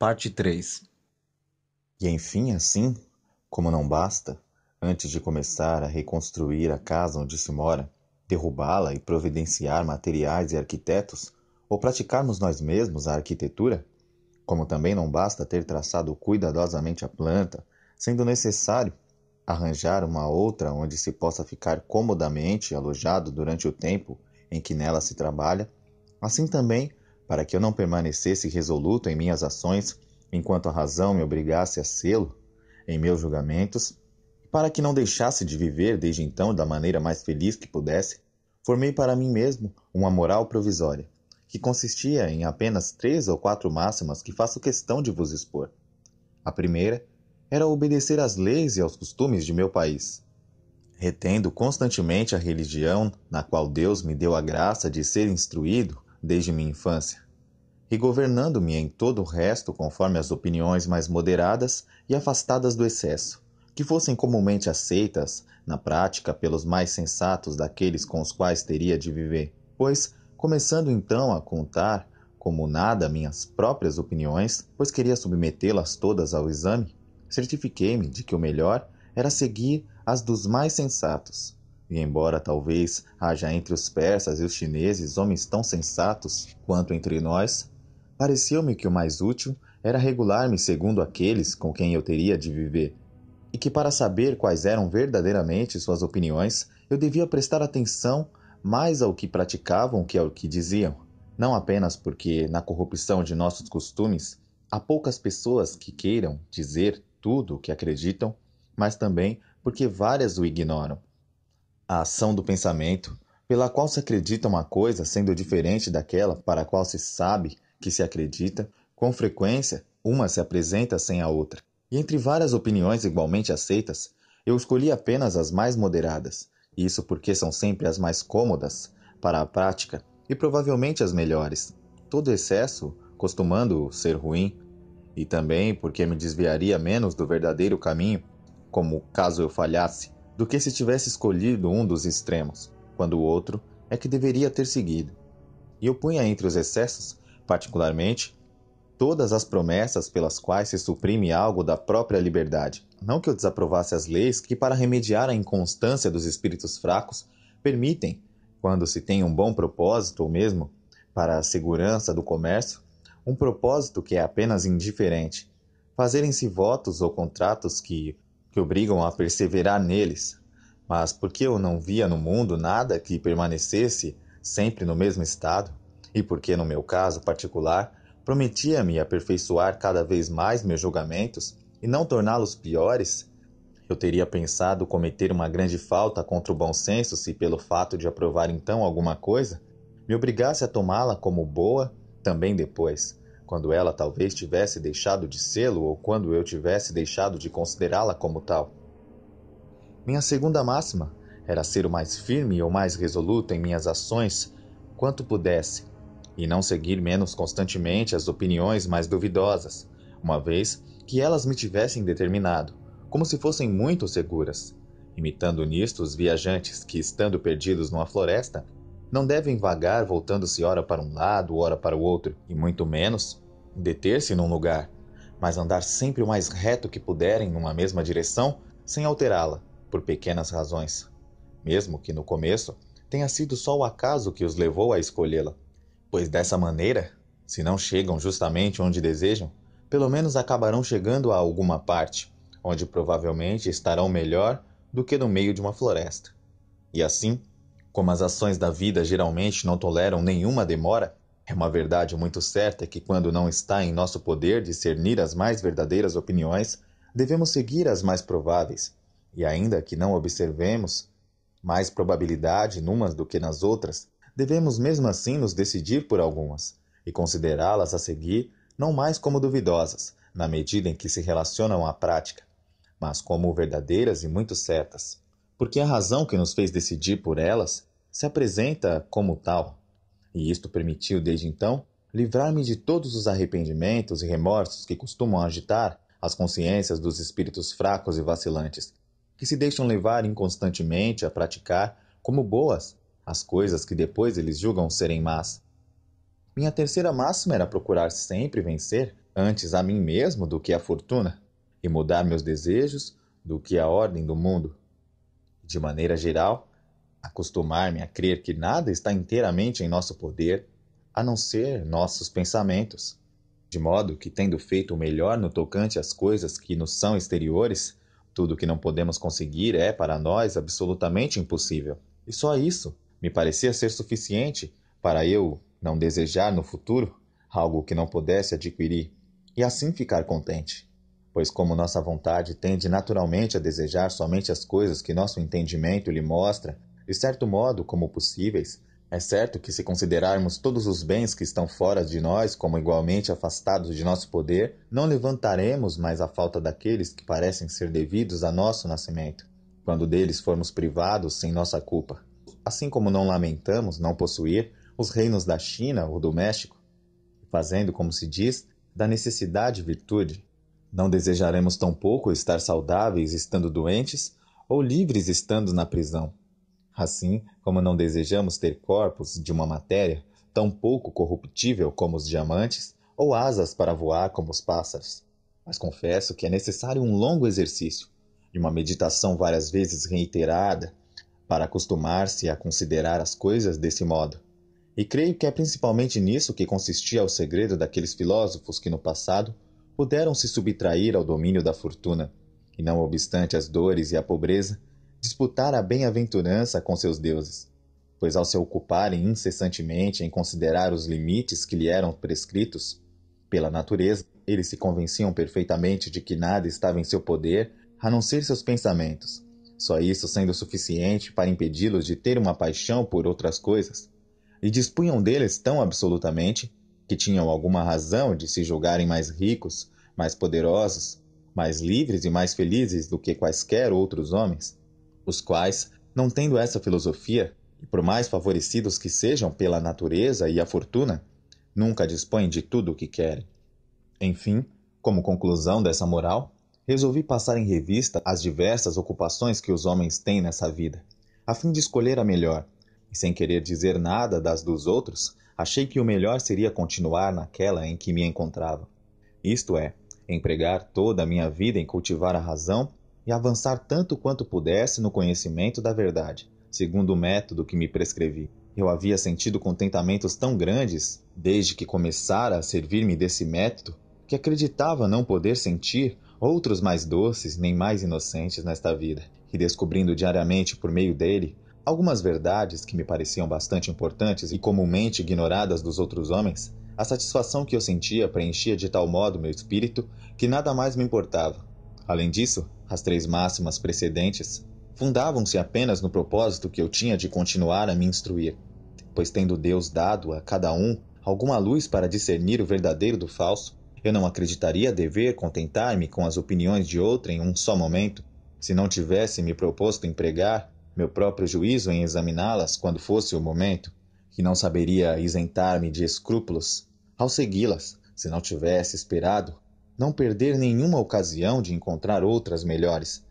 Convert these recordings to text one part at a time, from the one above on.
Parte 3 E enfim, assim, como não basta, antes de começar a reconstruir a casa onde se mora, derrubá-la e providenciar materiais e arquitetos, ou praticarmos nós mesmos a arquitetura, como também não basta ter traçado cuidadosamente a planta, sendo necessário arranjar uma outra onde se possa ficar comodamente alojado durante o tempo em que nela se trabalha, assim também para que eu não permanecesse resoluto em minhas ações enquanto a razão me obrigasse a sê-lo em meus julgamentos, e para que não deixasse de viver desde então da maneira mais feliz que pudesse, formei para mim mesmo uma moral provisória, que consistia em apenas três ou quatro máximas que faço questão de vos expor. A primeira era obedecer às leis e aos costumes de meu país, retendo constantemente a religião na qual Deus me deu a graça de ser instruído desde minha infância, e governando-me em todo o resto conforme as opiniões mais moderadas e afastadas do excesso, que fossem comumente aceitas na prática pelos mais sensatos daqueles com os quais teria de viver. Pois, começando então a contar como nada minhas próprias opiniões, pois queria submetê-las todas ao exame, certifiquei-me de que o melhor era seguir as dos mais sensatos, e embora talvez haja entre os persas e os chineses homens tão sensatos quanto entre nós, pareceu-me que o mais útil era regular-me segundo aqueles com quem eu teria de viver, e que para saber quais eram verdadeiramente suas opiniões, eu devia prestar atenção mais ao que praticavam que ao que diziam, não apenas porque, na corrupção de nossos costumes, há poucas pessoas que queiram dizer tudo o que acreditam, mas também porque várias o ignoram a ação do pensamento, pela qual se acredita uma coisa sendo diferente daquela para a qual se sabe que se acredita, com frequência uma se apresenta sem a outra. E entre várias opiniões igualmente aceitas, eu escolhi apenas as mais moderadas, isso porque são sempre as mais cômodas para a prática e provavelmente as melhores. Todo excesso costumando ser ruim, e também porque me desviaria menos do verdadeiro caminho, como caso eu falhasse do que se tivesse escolhido um dos extremos, quando o outro é que deveria ter seguido. E eu punha entre os excessos, particularmente, todas as promessas pelas quais se suprime algo da própria liberdade. Não que eu desaprovasse as leis que, para remediar a inconstância dos espíritos fracos, permitem, quando se tem um bom propósito ou mesmo para a segurança do comércio, um propósito que é apenas indiferente, fazerem-se votos ou contratos que, que obrigam a perseverar neles. Mas porque eu não via no mundo nada que permanecesse sempre no mesmo estado, e porque, no meu caso particular, prometia-me aperfeiçoar cada vez mais meus julgamentos e não torná-los piores, eu teria pensado cometer uma grande falta contra o bom senso se, pelo fato de aprovar então alguma coisa, me obrigasse a tomá-la como boa também depois quando ela talvez tivesse deixado de sê-lo ou quando eu tivesse deixado de considerá-la como tal. Minha segunda máxima era ser o mais firme ou mais resoluto em minhas ações quanto pudesse, e não seguir menos constantemente as opiniões mais duvidosas, uma vez que elas me tivessem determinado, como se fossem muito seguras, imitando nisto os viajantes que, estando perdidos numa floresta, não devem vagar voltando-se ora para um lado, ora para o outro, e muito menos deter-se num lugar, mas andar sempre o mais reto que puderem numa mesma direção, sem alterá-la, por pequenas razões. Mesmo que no começo tenha sido só o acaso que os levou a escolhê-la. Pois dessa maneira, se não chegam justamente onde desejam, pelo menos acabarão chegando a alguma parte, onde provavelmente estarão melhor do que no meio de uma floresta. E assim, como as ações da vida geralmente não toleram nenhuma demora, é uma verdade muito certa que, quando não está em nosso poder discernir as mais verdadeiras opiniões, devemos seguir as mais prováveis, e ainda que não observemos mais probabilidade numas do que nas outras, devemos mesmo assim nos decidir por algumas, e considerá-las a seguir não mais como duvidosas, na medida em que se relacionam à prática, mas como verdadeiras e muito certas porque a razão que nos fez decidir por elas se apresenta como tal. E isto permitiu, desde então, livrar-me de todos os arrependimentos e remorsos que costumam agitar as consciências dos espíritos fracos e vacilantes, que se deixam levar inconstantemente a praticar, como boas, as coisas que depois eles julgam serem más. Minha terceira máxima era procurar sempre vencer, antes a mim mesmo do que a fortuna, e mudar meus desejos do que a ordem do mundo de maneira geral, acostumar-me a crer que nada está inteiramente em nosso poder, a não ser nossos pensamentos. De modo que, tendo feito o melhor no tocante às coisas que nos são exteriores, tudo que não podemos conseguir é, para nós, absolutamente impossível. E só isso me parecia ser suficiente para eu não desejar no futuro algo que não pudesse adquirir, e assim ficar contente. Pois, como nossa vontade tende naturalmente a desejar somente as coisas que nosso entendimento lhe mostra, de certo modo como possíveis, é certo que, se considerarmos todos os bens que estão fora de nós como igualmente afastados de nosso poder, não levantaremos mais a falta daqueles que parecem ser devidos a nosso nascimento, quando deles formos privados sem nossa culpa. Assim como não lamentamos não possuir os reinos da China ou do México, fazendo, como se diz, da necessidade virtude, não desejaremos tampouco estar saudáveis estando doentes ou livres estando na prisão. Assim como não desejamos ter corpos de uma matéria tão pouco corruptível como os diamantes ou asas para voar como os pássaros. Mas confesso que é necessário um longo exercício, e uma meditação várias vezes reiterada, para acostumar-se a considerar as coisas desse modo. E creio que é principalmente nisso que consistia o segredo daqueles filósofos que no passado puderam se subtrair ao domínio da fortuna, e não obstante as dores e a pobreza, disputar a bem-aventurança com seus deuses, pois ao se ocuparem incessantemente em considerar os limites que lhe eram prescritos, pela natureza, eles se convenciam perfeitamente de que nada estava em seu poder a não ser seus pensamentos, só isso sendo suficiente para impedi-los de ter uma paixão por outras coisas, e dispunham deles tão absolutamente que tinham alguma razão de se julgarem mais ricos, mais poderosos, mais livres e mais felizes do que quaisquer outros homens, os quais, não tendo essa filosofia, e por mais favorecidos que sejam pela natureza e a fortuna, nunca dispõem de tudo o que querem. Enfim, como conclusão dessa moral, resolvi passar em revista as diversas ocupações que os homens têm nessa vida, a fim de escolher a melhor, e sem querer dizer nada das dos outros, achei que o melhor seria continuar naquela em que me encontrava. Isto é, empregar toda a minha vida em cultivar a razão e avançar tanto quanto pudesse no conhecimento da verdade, segundo o método que me prescrevi. Eu havia sentido contentamentos tão grandes, desde que começara a servir-me desse método, que acreditava não poder sentir outros mais doces nem mais inocentes nesta vida, e descobrindo diariamente por meio dele Algumas verdades que me pareciam bastante importantes e comumente ignoradas dos outros homens, a satisfação que eu sentia preenchia de tal modo meu espírito que nada mais me importava. Além disso, as três máximas precedentes fundavam-se apenas no propósito que eu tinha de continuar a me instruir, pois tendo Deus dado a cada um alguma luz para discernir o verdadeiro do falso, eu não acreditaria dever contentar-me com as opiniões de outrem em um só momento, se não tivesse me proposto empregar meu próprio juízo em examiná-las quando fosse o momento, que não saberia isentar-me de escrúpulos ao segui-las, se não tivesse esperado não perder nenhuma ocasião de encontrar outras melhores,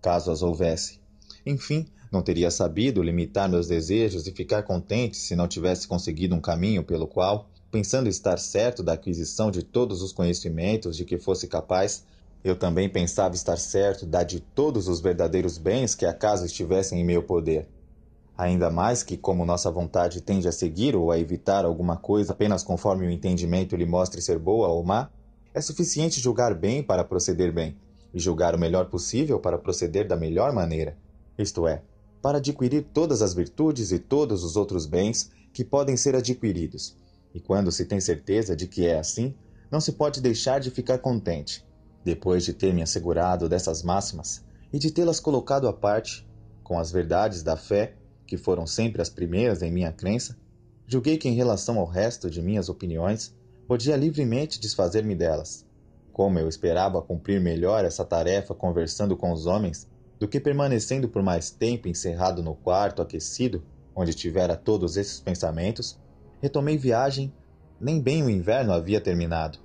caso as houvesse. Enfim, não teria sabido limitar meus desejos e ficar contente se não tivesse conseguido um caminho pelo qual, pensando estar certo da aquisição de todos os conhecimentos de que fosse capaz, eu também pensava estar certo da de todos os verdadeiros bens que acaso estivessem em meu poder. Ainda mais que, como nossa vontade tende a seguir ou a evitar alguma coisa apenas conforme o entendimento lhe mostre ser boa ou má, é suficiente julgar bem para proceder bem, e julgar o melhor possível para proceder da melhor maneira, isto é, para adquirir todas as virtudes e todos os outros bens que podem ser adquiridos. E quando se tem certeza de que é assim, não se pode deixar de ficar contente, depois de ter me assegurado dessas máximas e de tê-las colocado à parte, com as verdades da fé, que foram sempre as primeiras em minha crença, julguei que, em relação ao resto de minhas opiniões, podia livremente desfazer-me delas. Como eu esperava cumprir melhor essa tarefa conversando com os homens do que permanecendo por mais tempo encerrado no quarto aquecido, onde tivera todos esses pensamentos, retomei viagem, nem bem o inverno havia terminado.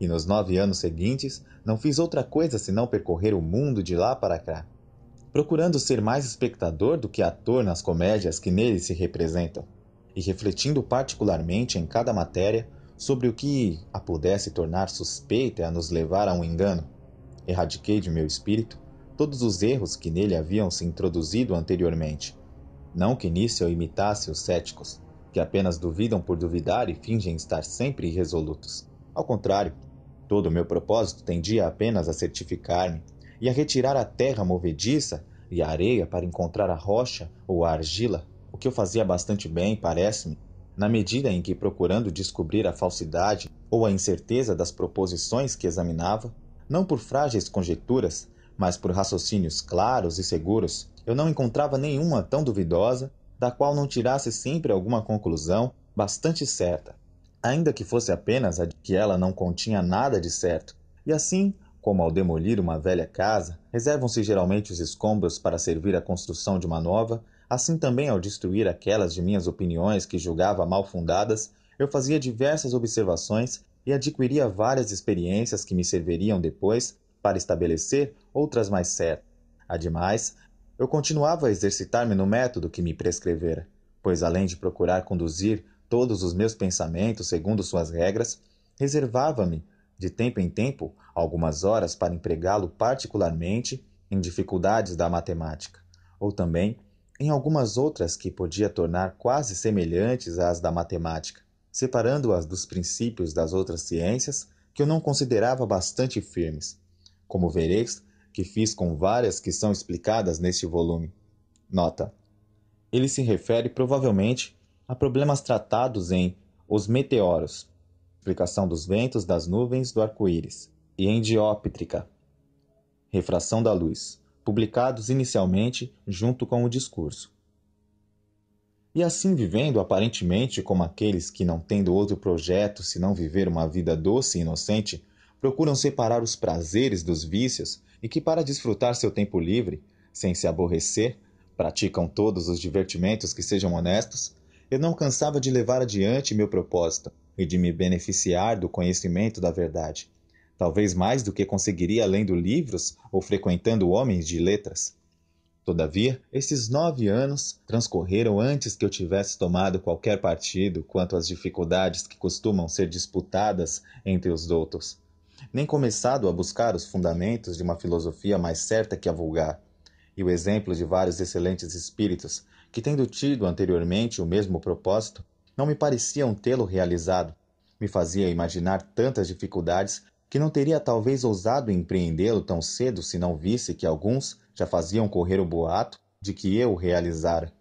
E nos nove anos seguintes, não fiz outra coisa senão percorrer o mundo de lá para cá, procurando ser mais espectador do que ator nas comédias que nele se representam, e refletindo particularmente em cada matéria sobre o que a pudesse tornar suspeita e a nos levar a um engano. Erradiquei de meu espírito todos os erros que nele haviam se introduzido anteriormente. Não que nisso eu imitasse os céticos, que apenas duvidam por duvidar e fingem estar sempre irresolutos. Ao contrário, Todo o meu propósito tendia apenas a certificar-me e a retirar a terra movediça e a areia para encontrar a rocha ou a argila, o que eu fazia bastante bem, parece-me, na medida em que, procurando descobrir a falsidade ou a incerteza das proposições que examinava, não por frágeis conjecturas, mas por raciocínios claros e seguros, eu não encontrava nenhuma tão duvidosa, da qual não tirasse sempre alguma conclusão bastante certa ainda que fosse apenas a de que ela não continha nada de certo. E assim, como ao demolir uma velha casa, reservam-se geralmente os escombros para servir à construção de uma nova, assim também ao destruir aquelas de minhas opiniões que julgava mal fundadas, eu fazia diversas observações e adquiria várias experiências que me serviriam depois para estabelecer outras mais certas. Ademais, eu continuava a exercitar-me no método que me prescrevera, pois além de procurar conduzir todos os meus pensamentos segundo suas regras, reservava-me, de tempo em tempo, algumas horas para empregá-lo particularmente em dificuldades da matemática, ou também em algumas outras que podia tornar quase semelhantes às da matemática, separando-as dos princípios das outras ciências que eu não considerava bastante firmes, como vereis que fiz com várias que são explicadas neste volume. Nota: ele se refere provavelmente a problemas tratados em Os Meteoros, explicação dos ventos, das nuvens, do arco-íris, e em Dióptrica, refração da luz, publicados inicialmente junto com o discurso. E assim vivendo aparentemente como aqueles que, não tendo outro projeto senão viver uma vida doce e inocente, procuram separar os prazeres dos vícios e que, para desfrutar seu tempo livre, sem se aborrecer, praticam todos os divertimentos que sejam honestos, eu não cansava de levar adiante meu propósito e de me beneficiar do conhecimento da verdade, talvez mais do que conseguiria lendo livros ou frequentando homens de letras. Todavia, esses nove anos transcorreram antes que eu tivesse tomado qualquer partido quanto às dificuldades que costumam ser disputadas entre os doutos, nem começado a buscar os fundamentos de uma filosofia mais certa que a vulgar. E o exemplo de vários excelentes espíritos que, tendo tido anteriormente o mesmo propósito, não me pareciam tê-lo realizado. Me fazia imaginar tantas dificuldades que não teria talvez ousado empreendê-lo tão cedo se não visse que alguns já faziam correr o boato de que eu o realizara.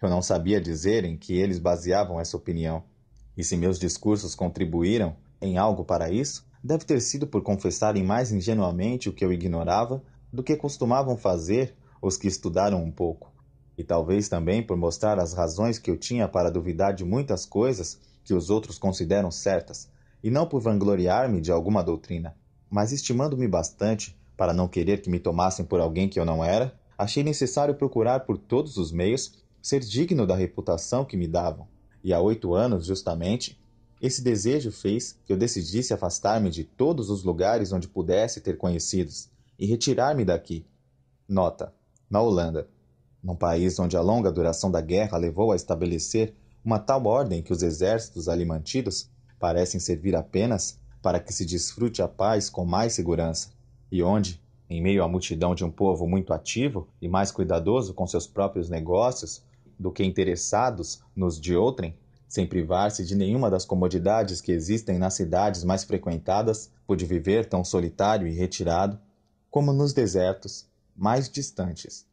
Eu não sabia dizer em que eles baseavam essa opinião. E se meus discursos contribuíram em algo para isso, deve ter sido por confessarem mais ingenuamente o que eu ignorava do que costumavam fazer os que estudaram um pouco. E talvez também por mostrar as razões que eu tinha para duvidar de muitas coisas que os outros consideram certas, e não por vangloriar-me de alguma doutrina, mas estimando-me bastante para não querer que me tomassem por alguém que eu não era, achei necessário procurar por todos os meios ser digno da reputação que me davam. E há oito anos, justamente, esse desejo fez que eu decidisse afastar-me de todos os lugares onde pudesse ter conhecidos e retirar-me daqui. Nota: na Holanda, num país onde a longa duração da guerra levou a estabelecer uma tal ordem que os exércitos ali mantidos parecem servir apenas para que se desfrute a paz com mais segurança, e onde, em meio à multidão de um povo muito ativo e mais cuidadoso com seus próprios negócios do que interessados nos de outrem, sem privar-se de nenhuma das comodidades que existem nas cidades mais frequentadas, pude viver tão solitário e retirado como nos desertos mais distantes